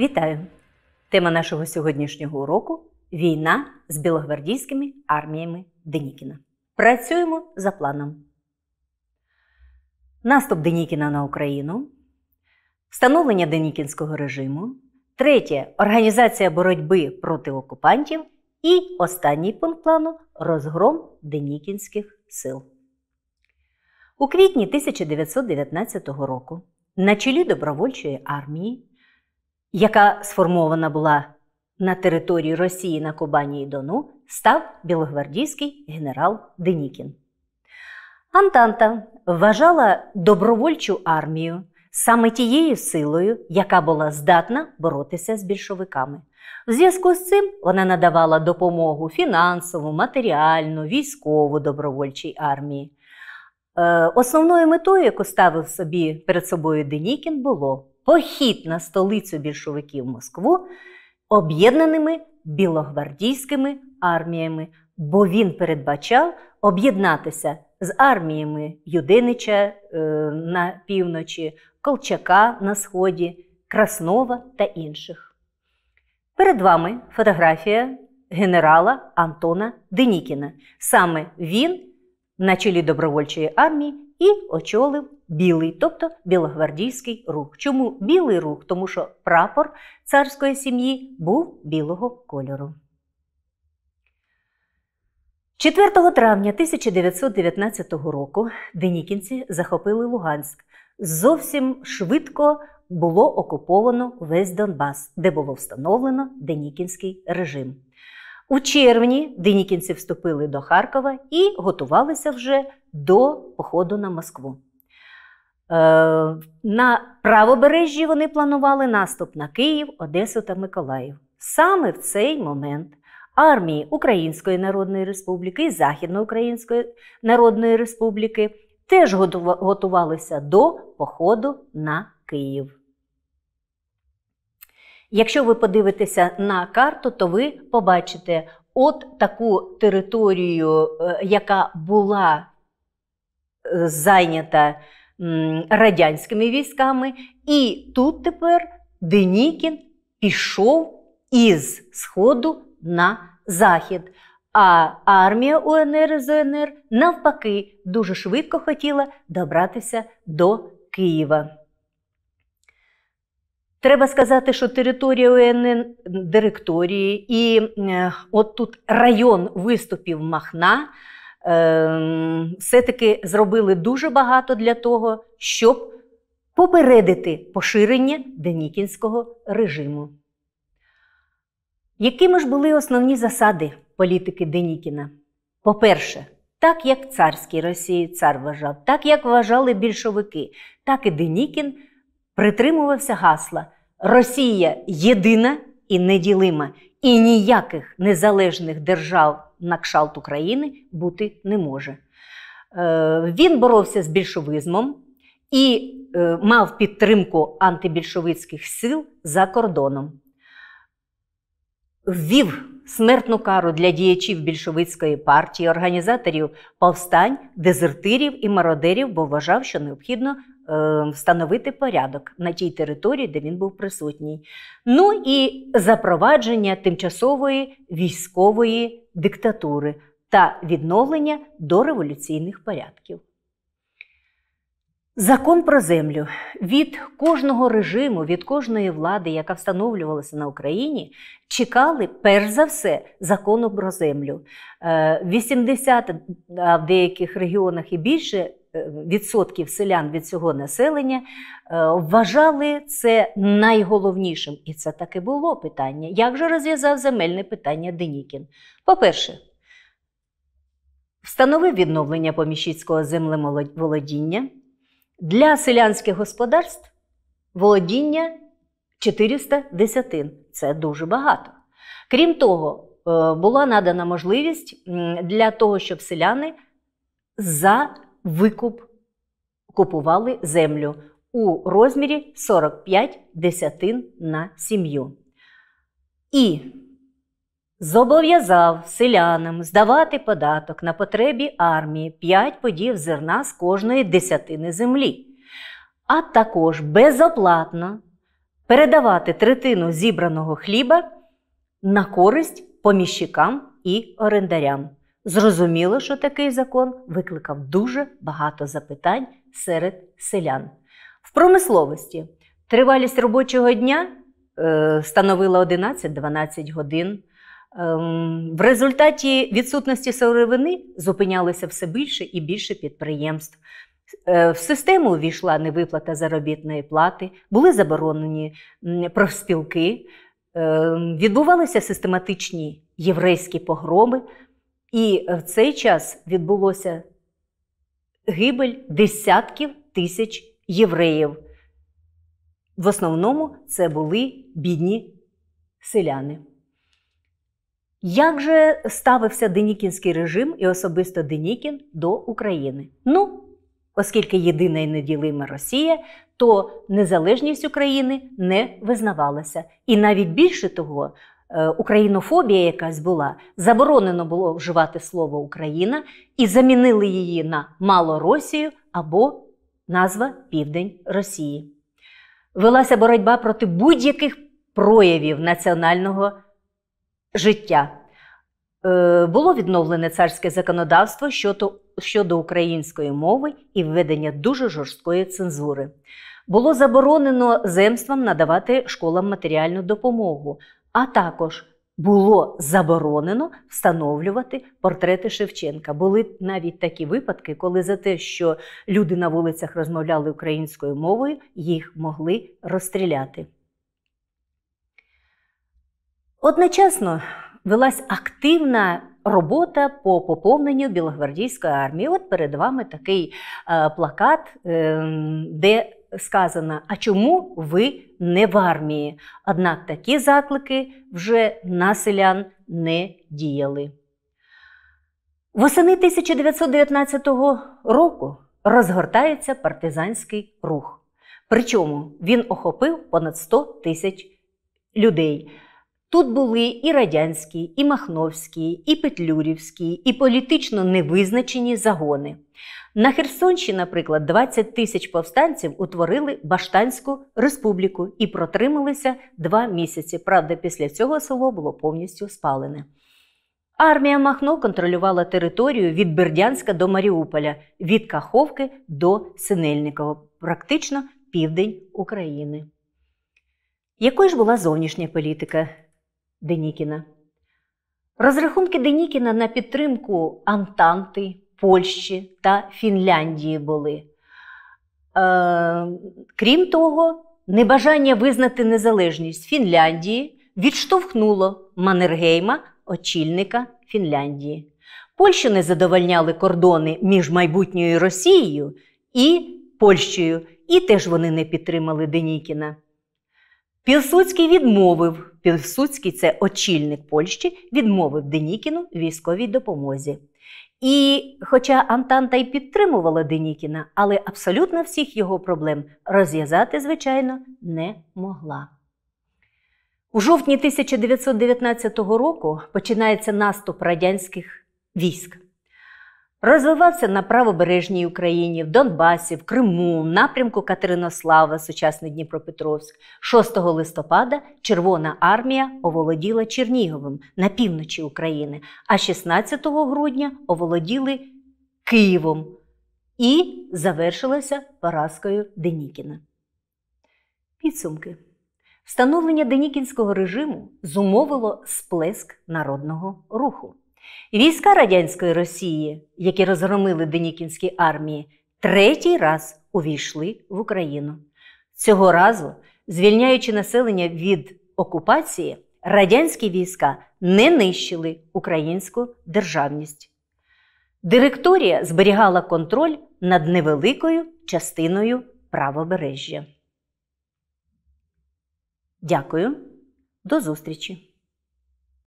Вітаю! Тема нашого сьогоднішнього уроку війна з білогвардійськими арміями Денікіна. Працюємо за планом. Наступ Денікіна на Україну, встановлення Денікінського режиму, третє організація боротьби проти окупантів і останній пункт плану розгром Денікінських сил. У квітні 1919 року на чолі добровольчої армії яка сформована була на території Росії на Кубані і Дону, став білогвардійський генерал Денікін. Антанта вважала добровольчу армію саме тією силою, яка була здатна боротися з більшовиками. В зв'язку з цим вона надавала допомогу фінансову, матеріальну, військову добровольчій армії. Е, основною метою, яку ставив собі перед собою Денікін, було похід на столицю більшовиків Москву об'єднаними білогвардійськими арміями, бо він передбачав об'єднатися з арміями Юдинича е, на півночі, Колчака на сході, Краснова та інших. Перед вами фотографія генерала Антона Денікіна. Саме він на чолі добровольчої армії і очолив білий, тобто білогвардійський рух. Чому білий рух? Тому що прапор царської сім'ї був білого кольору. 4 травня 1919 року денікінці захопили Луганськ. Зовсім швидко було окуповано весь Донбас, де було встановлено денікінський режим. У червні Денікінці вступили до Харкова і готувалися вже до походу на Москву. Е, на правобережжі вони планували наступ на Київ, Одесу та Миколаїв. Саме в цей момент армії Української Народної Республіки і Західноукраїнської Народної Республіки теж готувалися до походу на Київ. Якщо ви подивитеся на карту, то ви побачите от таку територію, е, яка була е, зайнята радянськими військами, і тут тепер Денікін пішов із Сходу на Захід. А армія УНР і ЗНР навпаки дуже швидко хотіла добратися до Києва. Треба сказати, що територія УНН директорії і е, от тут район виступів Махна е, все-таки зробили дуже багато для того, щоб попередити поширення денікінського режиму. Якими ж були основні засади політики Денікіна? По-перше, так як царській Росії цар вважав, так як вважали більшовики, так і Денікін – притримувався гасла Росія єдина і неділима, і ніяких незалежних держав на кшалт України бути не може. Е, він боровся з більшовизмом і е, мав підтримку антибільшовицьких сил за кордоном. Ввів смертну кару для діячів більшовицької партії, організаторів повстань, дезертирів і мародерів, бо вважав, що необхідно Е, встановити порядок на тій території, де він був присутній. Ну і запровадження тимчасової військової диктатури та відновлення дореволюційних порядків. Закон про землю від кожного режиму, від кожної влади, яка встановлювалася на Україні, чекали перш за все закону про землю. 80 е, а в деяких регіонах і більше Відсотків селян від цього населення е, вважали це найголовнішим. І це таке було питання. Як же розв'язав земельне питання Денікін? По-перше, встановив відновлення поміщицького землеволодіння для селянських господарств володіння 400 десятин. Це дуже багато. Крім того, е, була надана можливість для того, щоб селяни за викуп купували землю у розмірі 45 десятин на сім'ю. І зобов'язав селянам здавати податок на потребі армії 5 подів зерна з кожної десятини землі, а також безоплатно передавати третину зібраного хліба на користь поміщикам і орендарям. Зрозуміло, що такий закон викликав дуже багато запитань серед селян. В промисловості тривалість робочого дня е, становила 11-12 годин. Ем, в результаті відсутності сировини зупинялося все більше і більше підприємств. Е, в систему увійшла невиплата заробітної плати, були заборонені профспілки, ем, відбувалися систематичні єврейські погроми. І е, в цей час відбулося гибель десятків тисяч євреїв. В основному це були бідні селяни. Як же ставився денікінський режим і особисто Денікін до України? Ну, оскільки єдина і неділима Росія, то незалежність України не визнавалася. І навіть більше того, Е, українофобія якась була, заборонено було вживати слово Україна і замінили її на Малоросію або назва Південь Росії. Велася боротьба проти будь-яких проявів національного життя. Е, було відновлене царське законодавство щодо, щодо української мови і введення дуже жорсткої цензури. Було заборонено земствам надавати школам матеріальну допомогу, а також було заборонено встановлювати портрети Шевченка. Були навіть такі випадки, коли за те, що люди на вулицях розмовляли українською мовою, їх могли розстріляти. Одночасно велась активна робота по поповненню білогвардійської армії. От перед вами такий е, плакат, ем, де сказано, а чому ви не в армії? Однак такі заклики вже на селян не діяли. Восени 1919 року розгортається партизанський рух. Причому він охопив понад 100 тисяч людей. Тут були і радянські, і махновські, і петлюрівські, і політично невизначені загони. На Херсонщині, наприклад, 20 тисяч повстанців утворили Баштанську республіку і протрималися два місяці. Правда, після цього село було повністю спалене. Армія Махно контролювала територію від Бердянська до Маріуполя, від Каховки до Синельникова, практично південь України. Якою ж була зовнішня політика? Денікіна. Розрахунки Денікіна на підтримку Антанти, Польщі та Фінляндії були. Е, Крім того, небажання визнати незалежність Фінляндії відштовхнуло Маннергейма, очільника Фінляндії. Польщу не задовольняли кордони між майбутньою Росією і Польщею, і теж вони не підтримали Денікіна. Пілсуцький відмовив, Пілсуцький, це очільник Польщі, відмовив Денікіну військовій допомозі. І, хоча Антанта й підтримувала Денікіна, але абсолютно всіх його проблем розв'язати, звичайно, не могла. У жовтні 1919 року починається наступ радянських військ Розвивався на правобережній Україні, в Донбасі, в Криму, в напрямку Катеринослава, сучасний Дніпропетровськ. 6 листопада Червона армія оволоділа Черніговим на півночі України, а 16 грудня оволоділи Києвом і завершилася поразкою Денікіна. Підсумки. Встановлення денікінського режиму зумовило сплеск народного руху. Війська радянської Росії, які розгромили Денікінські армії, третій раз увійшли в Україну. Цього разу, звільняючи населення від окупації, радянські війська не нищили українську державність. Директорія зберігала контроль над невеликою частиною правобережжя. Дякую, до зустрічі!